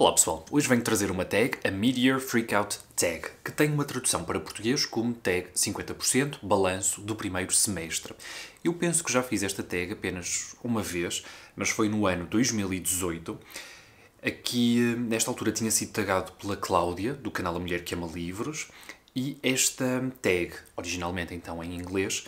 Olá pessoal, hoje venho trazer uma tag, a Meteor Freakout Tag, que tem uma tradução para português como tag 50% balanço do primeiro semestre. Eu penso que já fiz esta tag apenas uma vez, mas foi no ano 2018. Aqui, nesta altura, tinha sido tagado pela Cláudia, do canal A Mulher que Ama Livros, e esta tag, originalmente então em inglês,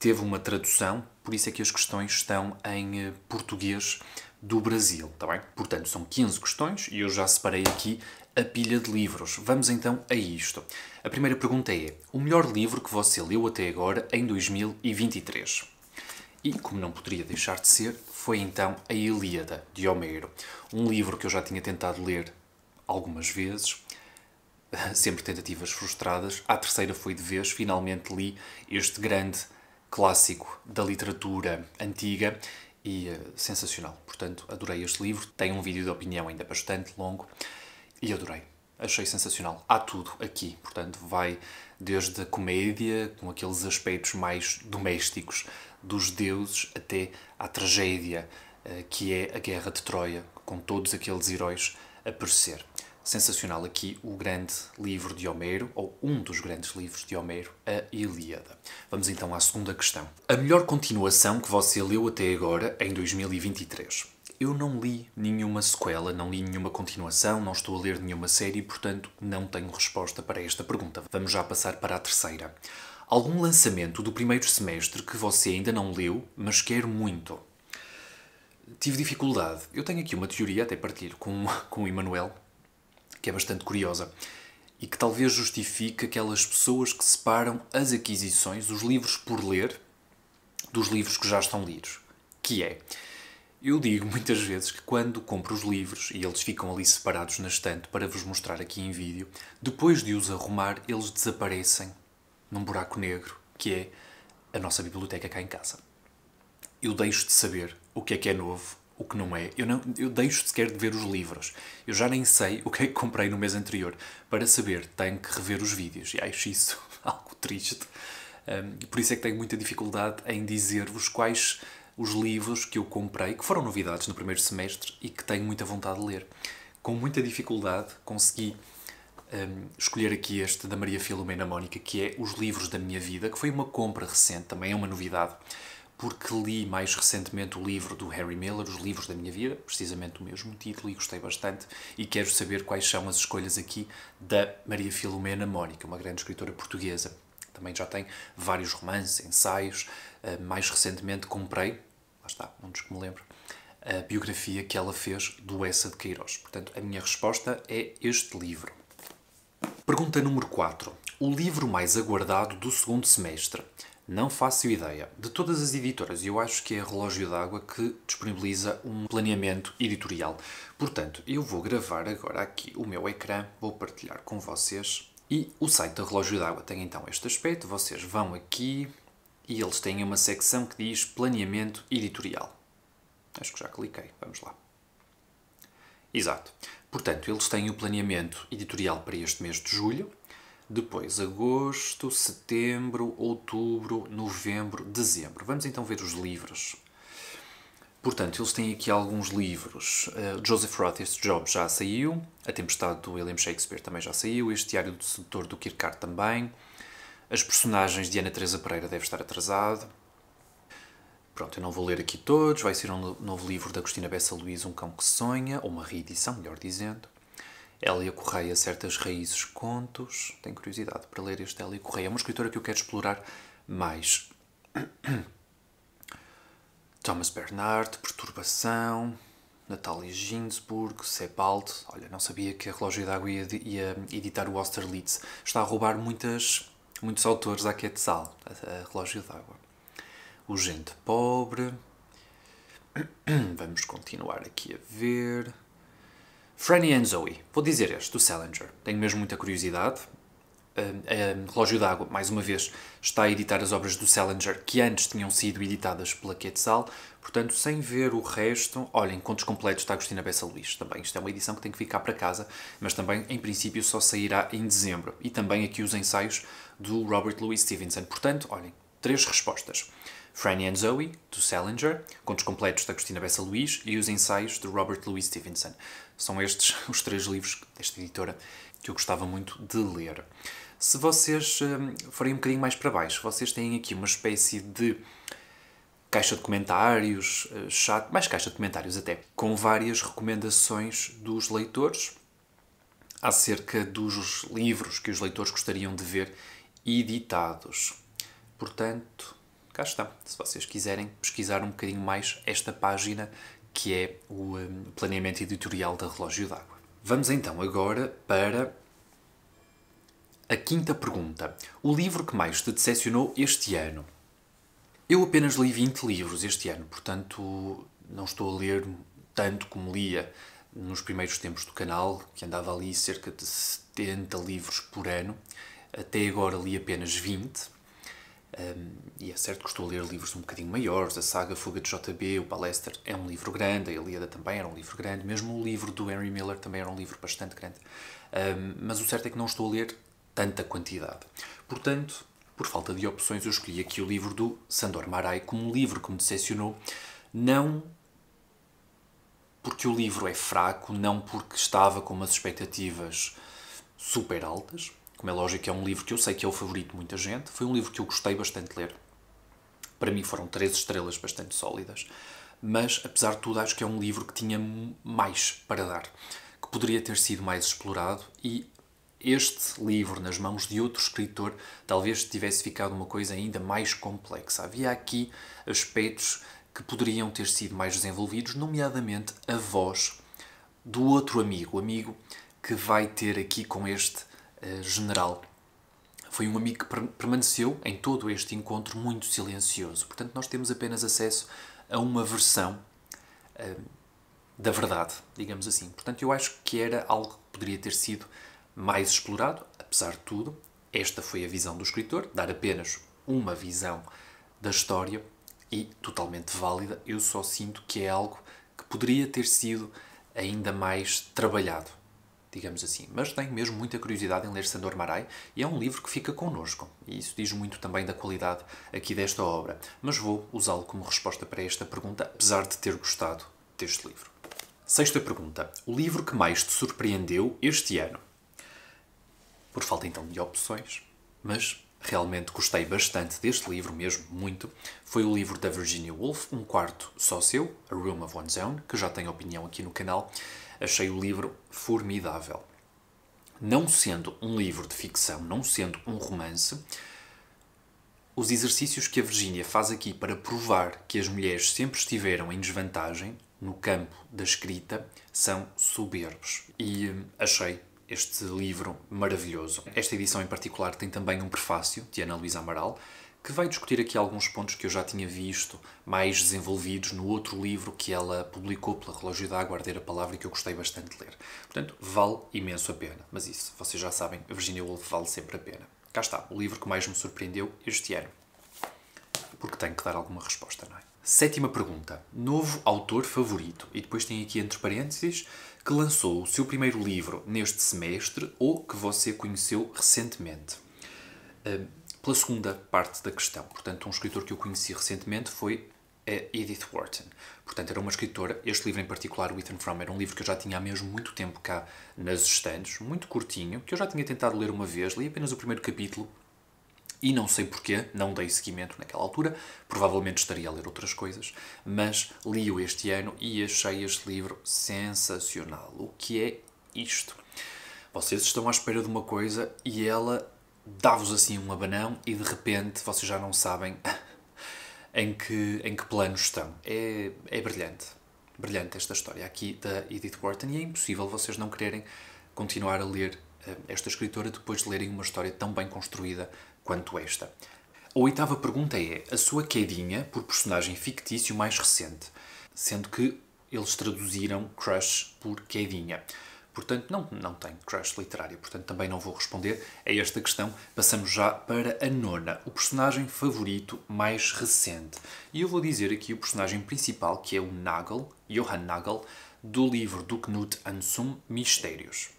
teve uma tradução, por isso é que as questões estão em eh, português do Brasil, está bem? Portanto, são 15 questões e eu já separei aqui a pilha de livros. Vamos então a isto. A primeira pergunta é: o melhor livro que você leu até agora em 2023? E, como não poderia deixar de ser, foi então A Ilíada, de Homero. Um livro que eu já tinha tentado ler algumas vezes, sempre tentativas frustradas. A terceira foi de vez, finalmente li este grande clássico da literatura antiga e uh, sensacional. Portanto, adorei este livro. Tem um vídeo de opinião ainda bastante longo e adorei. Achei sensacional. Há tudo aqui. Portanto, vai desde a comédia, com aqueles aspectos mais domésticos dos deuses, até à tragédia, uh, que é a Guerra de Troia, com todos aqueles heróis a aparecer sensacional aqui o grande livro de Homero, ou um dos grandes livros de Homero, a Ilíada. Vamos então à segunda questão. A melhor continuação que você leu até agora em 2023? Eu não li nenhuma sequela, não li nenhuma continuação, não estou a ler nenhuma série, portanto não tenho resposta para esta pergunta. Vamos já passar para a terceira. Algum lançamento do primeiro semestre que você ainda não leu, mas quer muito? Tive dificuldade. Eu tenho aqui uma teoria, até partilho com, com o Emanuel, que é bastante curiosa e que talvez justifique aquelas pessoas que separam as aquisições, os livros por ler, dos livros que já estão lidos. Que é, eu digo muitas vezes que quando compro os livros, e eles ficam ali separados na estante para vos mostrar aqui em vídeo, depois de os arrumar, eles desaparecem num buraco negro, que é a nossa biblioteca cá em casa. Eu deixo de saber o que é que é novo, o que não é. Eu, não, eu deixo sequer de ver os livros. Eu já nem sei o que é que comprei no mês anterior. Para saber, tenho que rever os vídeos. E acho isso algo triste. Um, por isso é que tenho muita dificuldade em dizer-vos quais os livros que eu comprei, que foram novidades no primeiro semestre e que tenho muita vontade de ler. Com muita dificuldade consegui um, escolher aqui este da Maria Filomena Mónica, que é Os Livros da Minha Vida, que foi uma compra recente, também é uma novidade porque li mais recentemente o livro do Harry Miller, Os Livros da Minha Vida, precisamente o mesmo título, e gostei bastante. E quero saber quais são as escolhas aqui da Maria Filomena Mónica, uma grande escritora portuguesa. Também já tem vários romances, ensaios. Eh, mais recentemente comprei, lá está, um dos que me lembro, a biografia que ela fez do Essa de Queiroz. Portanto, a minha resposta é este livro. Pergunta número 4. O livro mais aguardado do segundo semestre. Não faço ideia. De todas as editoras, eu acho que é a Relógio d'Água que disponibiliza um planeamento editorial. Portanto, eu vou gravar agora aqui o meu ecrã, vou partilhar com vocês. E o site da Relógio d'Água tem então este aspecto. Vocês vão aqui e eles têm uma secção que diz Planeamento Editorial. Acho que já cliquei. Vamos lá. Exato. Portanto, eles têm o planeamento editorial para este mês de julho depois agosto, setembro, outubro, novembro, dezembro. Vamos então ver os livros. Portanto, eles têm aqui alguns livros. Uh, Joseph este Job já saiu, A Tempestade do William Shakespeare também já saiu, Este Diário do Sedutor do Kierkegaard também, As Personagens de Ana Teresa Pereira deve estar atrasado. Pronto, eu não vou ler aqui todos, vai ser um novo livro da Cristina Bessa Luiz, Um Cão que Sonha, ou uma reedição, melhor dizendo. Hélia Correia, Certas Raízes Contos. Tenho curiosidade para ler este Hélia Correia. É uma escritora que eu quero explorar mais. Thomas Bernard, Perturbação, Natalie Ginsburg, Sebald. Olha, não sabia que a Relógio d'Água ia, ia editar o Austerlitz. Está a roubar muitas, muitos autores à Quetzal, a, a Relógio d'Água. O Gente Pobre. Vamos continuar aqui a ver. Franny and Zoe. Vou dizer este, do Salinger. Tenho mesmo muita curiosidade. Relógio d'Água, mais uma vez, está a editar as obras do Salinger que antes tinham sido editadas pela Quetzal. Portanto, sem ver o resto, olhem, contos completos da Agostina Bessa Luís também. Isto é uma edição que tem que ficar para casa, mas também, em princípio, só sairá em dezembro. E também aqui os ensaios do Robert Louis Stevenson. Portanto, olhem, três respostas. Franny and Zoe, do Salinger, contos completos da Agostina Bessa Luís e os ensaios de Robert Louis Stevenson. São estes os três livros desta editora que eu gostava muito de ler. Se vocês hum, forem um bocadinho mais para baixo, vocês têm aqui uma espécie de caixa de comentários, eh, chat, mais caixa de comentários até, com várias recomendações dos leitores acerca dos livros que os leitores gostariam de ver editados. Portanto, cá está. Se vocês quiserem pesquisar um bocadinho mais esta página que é hum, o planeamento editorial da Relógio d'Água. Vamos então agora para a quinta pergunta. O livro que mais te decepcionou este ano? Eu apenas li 20 livros este ano, portanto não estou a ler tanto como lia nos primeiros tempos do canal, que andava ali cerca de 70 livros por ano. Até agora li apenas 20 um, e é certo que estou a ler livros um bocadinho maiores, a saga Fuga de JB, o Palester é um livro grande, a Ilíada também era um livro grande, mesmo o livro do Henry Miller também era um livro bastante grande. Um, mas o certo é que não estou a ler tanta quantidade. Portanto, por falta de opções, eu escolhi aqui o livro do Sandor Marai como um livro que me decepcionou, não porque o livro é fraco, não porque estava com umas expectativas super altas, como é lógico, é um livro que eu sei que é o favorito de muita gente. Foi um livro que eu gostei bastante de ler. Para mim foram três estrelas bastante sólidas. Mas, apesar de tudo, acho que é um livro que tinha mais para dar, que poderia ter sido mais explorado e este livro nas mãos de outro escritor talvez tivesse ficado uma coisa ainda mais complexa. Havia aqui aspectos que poderiam ter sido mais desenvolvidos, nomeadamente a voz do outro amigo, o amigo que vai ter aqui com este eh, general. Foi um amigo que permaneceu em todo este encontro muito silencioso. Portanto, nós temos apenas acesso a uma versão uh, da verdade, digamos assim. Portanto, eu acho que era algo que poderia ter sido mais explorado, apesar de tudo. Esta foi a visão do escritor, dar apenas uma visão da história e totalmente válida. Eu só sinto que é algo que poderia ter sido ainda mais trabalhado digamos assim. Mas tenho mesmo muita curiosidade em ler Sandor Marai e é um livro que fica connosco. E isso diz muito também da qualidade aqui desta obra. Mas vou usá-lo como resposta para esta pergunta, apesar de ter gostado deste livro. Sexta pergunta. O livro que mais te surpreendeu este ano? Por falta então de opções, mas realmente gostei bastante deste livro, mesmo muito, foi o livro da Virginia Woolf, Um Quarto Só Seu, A Room of One's Own, que já tenho opinião aqui no canal, achei o livro formidável. Não sendo um livro de ficção, não sendo um romance, os exercícios que a Virgínia faz aqui para provar que as mulheres sempre estiveram em desvantagem no campo da escrita são soberbos. E hum, achei este livro maravilhoso. Esta edição em particular tem também um prefácio de Ana Luísa Amaral, que vai discutir aqui alguns pontos que eu já tinha visto mais desenvolvidos no outro livro que ela publicou pela Relógio da a Palavra e que eu gostei bastante de ler. Portanto, vale imenso a pena. Mas isso, vocês já sabem, a Virginia Woolf vale sempre a pena. Cá está, o livro que mais me surpreendeu este ano. Porque tenho que dar alguma resposta, não é? Sétima pergunta. Novo autor favorito. E depois tem aqui entre parênteses que lançou o seu primeiro livro neste semestre ou que você conheceu recentemente. Uh, pela segunda parte da questão. Portanto, um escritor que eu conheci recentemente foi Edith Wharton. Portanto, era uma escritora, este livro em particular, o Ethan Fromm, era um livro que eu já tinha há mesmo muito tempo cá nas estantes, muito curtinho, que eu já tinha tentado ler uma vez, li apenas o primeiro capítulo e não sei porquê, não dei seguimento naquela altura, provavelmente estaria a ler outras coisas, mas li-o este ano e achei este livro sensacional. O que é isto? Vocês estão à espera de uma coisa e ela dá-vos assim um abanão e de repente vocês já não sabem em, que, em que plano estão. É, é brilhante. Brilhante esta história aqui da Edith Wharton e é impossível vocês não quererem continuar a ler eh, esta escritora depois de lerem uma história tão bem construída quanto esta. A oitava pergunta é a sua quedinha por personagem fictício mais recente, sendo que eles traduziram crush por quedinha. Portanto, não, não tem crush literário, portanto também não vou responder a esta questão. Passamos já para a nona, o personagem favorito mais recente. E eu vou dizer aqui o personagem principal, que é o Nagel, Johann Nagel, do livro do Knut Ansum, Mistérios.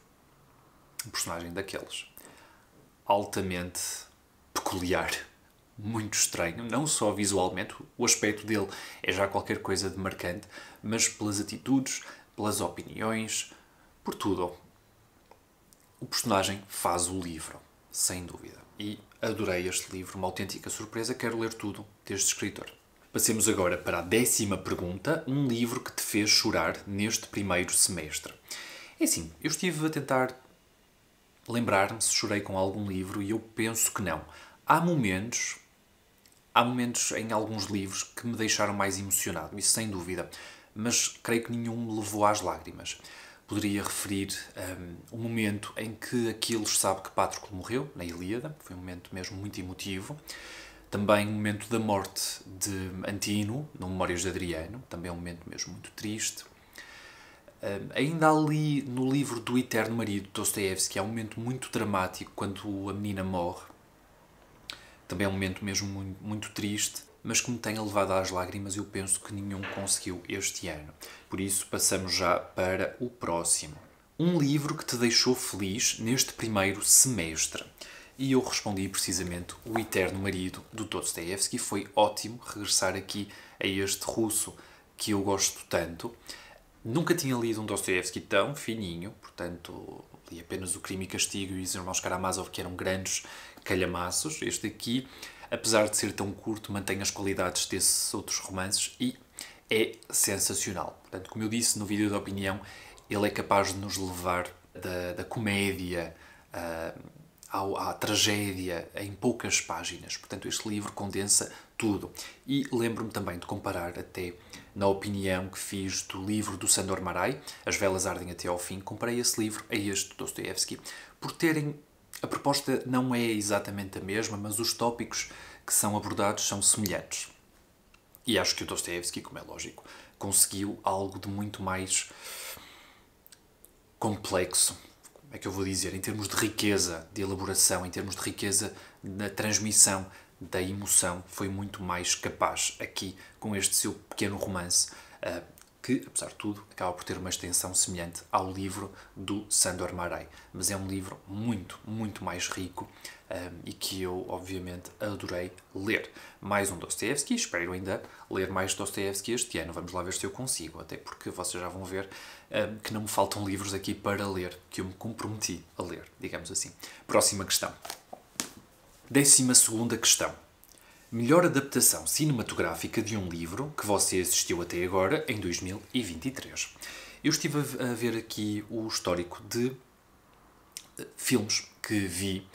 Um personagem daqueles. Altamente peculiar muito estranho, não só visualmente, o aspecto dele é já qualquer coisa de marcante, mas pelas atitudes, pelas opiniões, por tudo, o personagem faz o livro, sem dúvida. E adorei este livro, uma autêntica surpresa. Quero ler tudo deste escritor. Passemos agora para a décima pergunta, um livro que te fez chorar neste primeiro semestre. É assim, eu estive a tentar lembrar-me se chorei com algum livro e eu penso que não. Há momentos, há momentos em alguns livros que me deixaram mais emocionado, isso sem dúvida, mas creio que nenhum me levou às lágrimas poderia referir um, o momento em que Aquiles sabe que Patroclo morreu, na Ilíada, foi um momento mesmo muito emotivo. Também o um momento da morte de Antino, no Memórias de Adriano, também um momento mesmo muito triste. Um, ainda ali no livro do Eterno Marido, Dostoevsky, há um momento muito dramático quando a menina morre. Também é um momento mesmo muito, muito triste mas que me tenha levado às lágrimas, eu penso que nenhum conseguiu este ano. Por isso, passamos já para o próximo. Um livro que te deixou feliz neste primeiro semestre. E eu respondi precisamente O Eterno Marido, do Dostoevsky. Foi ótimo regressar aqui a este russo que eu gosto tanto. Nunca tinha lido um Dostoevsky tão fininho, portanto, li apenas O Crime e Castigo e Os Irmãos Karamazov, que eram grandes calhamaços. Este aqui apesar de ser tão curto, mantém as qualidades desses outros romances e é sensacional. Portanto, como eu disse no vídeo da opinião, ele é capaz de nos levar da, da comédia uh, ao, à tragédia em poucas páginas. Portanto, este livro condensa tudo. E lembro-me também de comparar até na opinião que fiz do livro do Sandor Marai, As Velas Ardem Até ao Fim, comparei esse livro a este Dostoevsky, por terem a proposta não é exatamente a mesma, mas os tópicos que são abordados são semelhantes. E acho que o Dostoevsky, como é lógico, conseguiu algo de muito mais complexo, como é que eu vou dizer, em termos de riqueza de elaboração, em termos de riqueza da transmissão da emoção, foi muito mais capaz aqui com este seu pequeno romance, eh, que, apesar de tudo, acaba por ter uma extensão semelhante ao livro do Sandor Marei. mas é um livro muito, muito mais rico um, ehm, e que eu, obviamente, adorei ler. Mais um Dostoevsky, espero ainda ler mais Dostoevsky este ano, vamos lá ver se eu consigo, até porque vocês já vão ver um, ehm, que não me faltam livros aqui para ler, que eu me comprometi a ler, digamos assim. Próxima questão. Décima segunda questão. Melhor adaptação cinematográfica de um livro que você assistiu até agora em 2023. Eu estive a ver aqui o histórico de eh, filmes que vi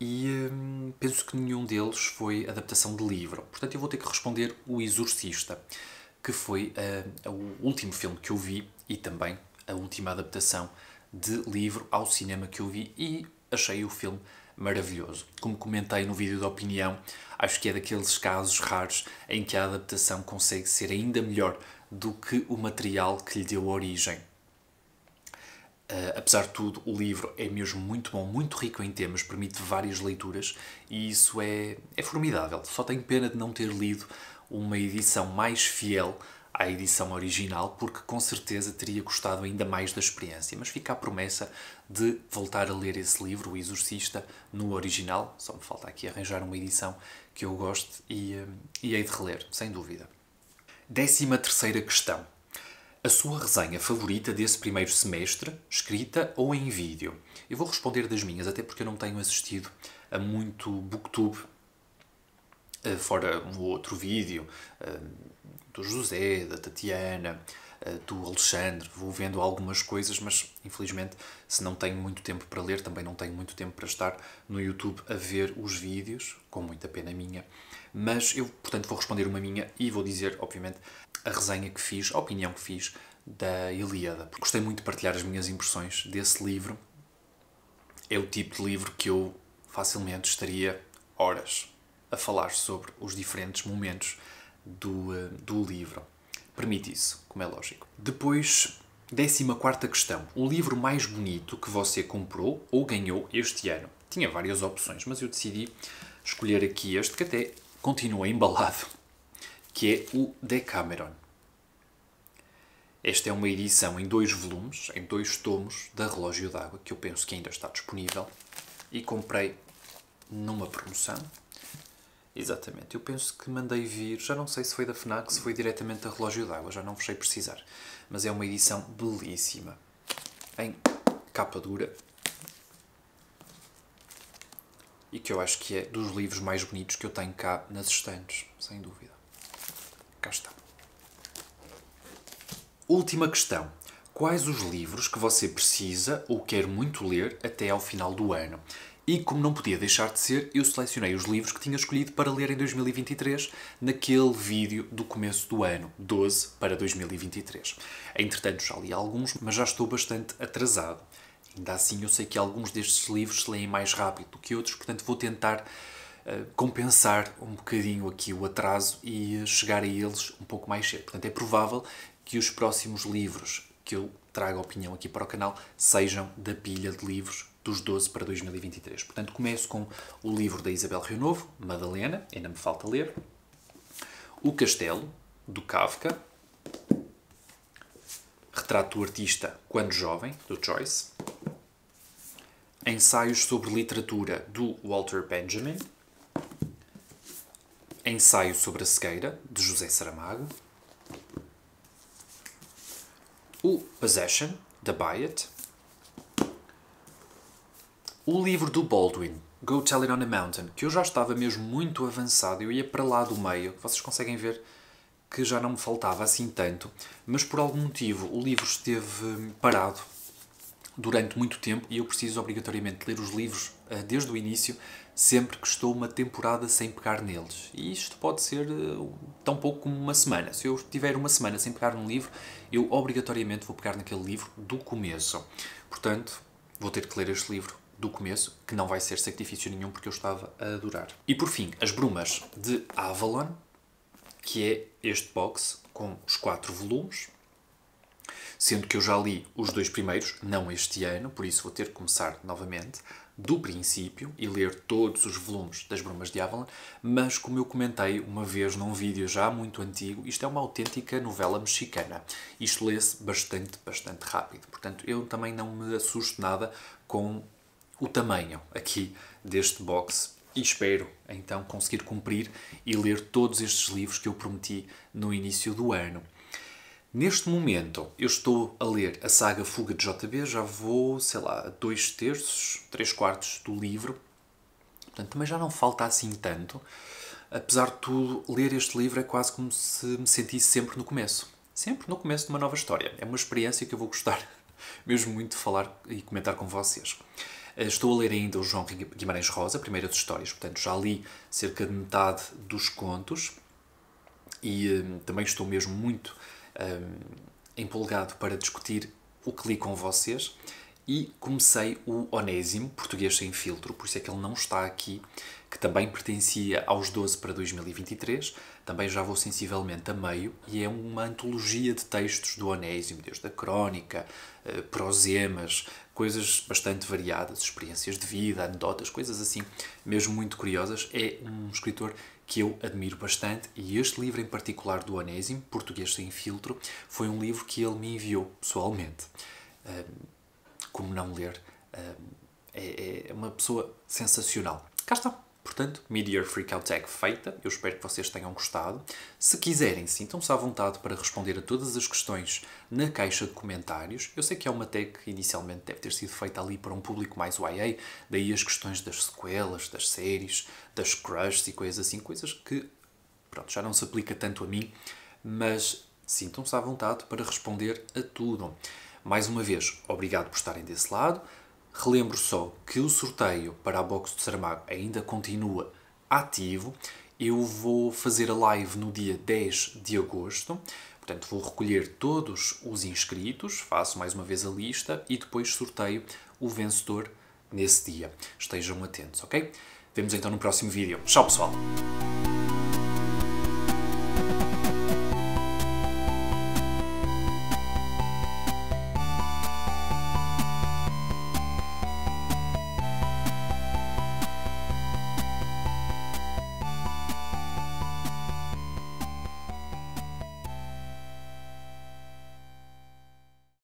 e hum, penso que nenhum deles foi adaptação de livro. Portanto, eu vou ter que responder O Exorcista, que foi uh, o último filme que eu vi e também a última adaptação de livro ao cinema que eu vi e achei o filme maravilhoso. Como comentei no vídeo da opinião, acho que é daqueles casos raros em que a adaptação consegue ser ainda melhor do que o material que lhe deu origem. Uh, apesar de tudo, o livro é mesmo muito bom, muito rico em temas, permite várias leituras e isso é, é formidável. Só tenho pena de não ter lido uma edição mais fiel à edição original, porque com certeza teria gostado ainda mais da experiência. Mas fica a promessa de voltar a ler esse livro, O Exorcista, no original. Só me falta aqui arranjar uma edição que eu goste e, eh, e hei de reler, sem dúvida. Décima terceira questão. A sua resenha favorita desse primeiro semestre, escrita ou em vídeo? Eu vou responder das minhas, até porque eu não tenho assistido a muito booktube, eh, fora um outro vídeo eh, do José, da Tatiana, eh, do Alexandre, vou vendo algumas coisas, mas infelizmente, se não tenho muito tempo para ler, também não tenho muito tempo para estar no YouTube a ver os vídeos, com muita pena minha. Mas eu, portanto, vou responder uma minha e vou dizer, obviamente, a resenha que fiz, a opinião que fiz da Ilíada. Gostei muito de partilhar as minhas impressões desse livro. É o tipo de livro que eu facilmente estaria horas a falar sobre os diferentes momentos do, eh, do livro. Permite isso, como é lógico. Depois, décima quarta questão. O livro mais bonito que você comprou ou ganhou este ano? Tinha várias opções, mas eu decidi escolher aqui este que até continua embalado, que é o Decameron. Esta é uma edição em dois volumes, em dois tomos, da Relógio d'Água, que eu penso que ainda está disponível. E comprei numa promoção, Exatamente. Eu penso que mandei vir, já não sei se foi da FNAC, se foi diretamente da Relógio d'Água, já não vos sei precisar. Mas é uma edição belíssima. Em capa dura. E que eu acho que é dos livros mais bonitos que eu tenho cá nas estantes, sem dúvida. Cá está. Última questão. Quais os livros que você precisa ou quer muito ler até ao final do ano? E como não podia deixar de ser, eu selecionei os livros que tinha escolhido para ler em 2023, naquele vídeo do começo do ano, 12 para 2023. Entretanto, já li alguns, mas já estou bastante atrasado. Ainda assim, eu sei que alguns destes livros se leem mais rápido do que outros, portanto, vou tentar uh, compensar um bocadinho aqui o atraso e chegar a eles um pouco mais cedo. Portanto, é provável que os próximos livros que eu traga opinião aqui para o canal sejam da pilha de livros dos 12 para 2023. Portanto, começo com o livro da Isabel Rio Novo, Madalena, ainda me falta ler, O Castelo, do Kafka, Retrato do Artista Quando Jovem, do Joyce, Ensaios sobre Literatura, do Walter Benjamin, Ensaio sobre a Cegueira, de José Saramago, O Possession, da Byatt, o livro do Baldwin, Go Tell It on a Mountain, que eu já estava mesmo muito avançado, eu ia para lá do meio, vocês conseguem ver que já não me faltava assim tanto, mas por algum motivo o livro esteve hum, parado durante muito tempo e eu preciso obrigatoriamente ler os livros eh, desde o início, sempre que estou uma temporada sem pegar neles. E isto pode ser eh, tão pouco como uma semana. Se eu tiver uma semana sem pegar num livro, eu obrigatoriamente vou pegar naquele livro do começo. Portanto, vou ter que ler este livro do começo, que não vai ser sacrifício nenhum porque eu estava a adorar. E por fim, as Brumas de Avalon, que é este box com os quatro volumes, sendo que eu já li os dois primeiros, não este ano, por isso vou ter que começar novamente do princípio e ler todos os volumes das Brumas de Avalon, mas como eu comentei uma vez num vídeo já muito antigo, isto é uma autêntica novela mexicana. Isto lê-se bastante, bastante rápido. Portanto, eu também não me assusto nada com o tamanho aqui deste box e espero então conseguir cumprir e ler todos estes livros que eu prometi no início do ano. Neste momento eu estou a ler a saga Fuga de JB, já vou, sei lá, dois terços, três quartos do livro, portanto também já não falta assim tanto. Apesar de tudo, ler este livro é quase como se me sentisse sempre no começo. Sempre no começo de uma nova história. É uma experiência que eu vou gostar mesmo muito de falar e comentar com vocês. Eh, estou a ler ainda o João Guimarães Rosa, primeira das histórias, portanto já li cerca de metade dos contos e eh, também estou mesmo muito eh, empolgado para discutir o que li com vocês e comecei o Onésimo, Português Sem Filtro, por isso é que ele não está aqui, que também pertencia aos 12 para 2023, também já vou sensivelmente a meio, e é uma antologia de textos do Onésimo, desde a crónica, prosemas, coisas bastante variadas, experiências de vida, anedotas, coisas assim, mesmo muito curiosas. É um escritor que eu admiro bastante e este livro em particular do Onésimo, Português Sem Filtro, foi um livro que ele me enviou pessoalmente. como não ler, é, é uma pessoa sensacional. Cá está. Portanto, Meteor Freakout Tag feita, eu espero que vocês tenham gostado. Se quiserem, sintam-se à vontade para responder a todas as questões na caixa de comentários. Eu sei que é uma tech que inicialmente deve ter sido feita ali para um público mais YA, daí as questões das sequelas, das séries, das crushes e coisas assim, coisas que pronto, já não se aplica tanto a mim, mas sintam-se à vontade para responder a tudo. Mais uma vez, obrigado por estarem desse lado. Relembro só que o sorteio para a box de Saramago ainda continua ativo. Eu vou fazer a live no dia 10 de agosto. Portanto, vou recolher todos os inscritos, faço mais uma vez a lista e depois sorteio o vencedor nesse dia. Estejam atentos, ok? Vemos então no próximo vídeo. Tchau, pessoal!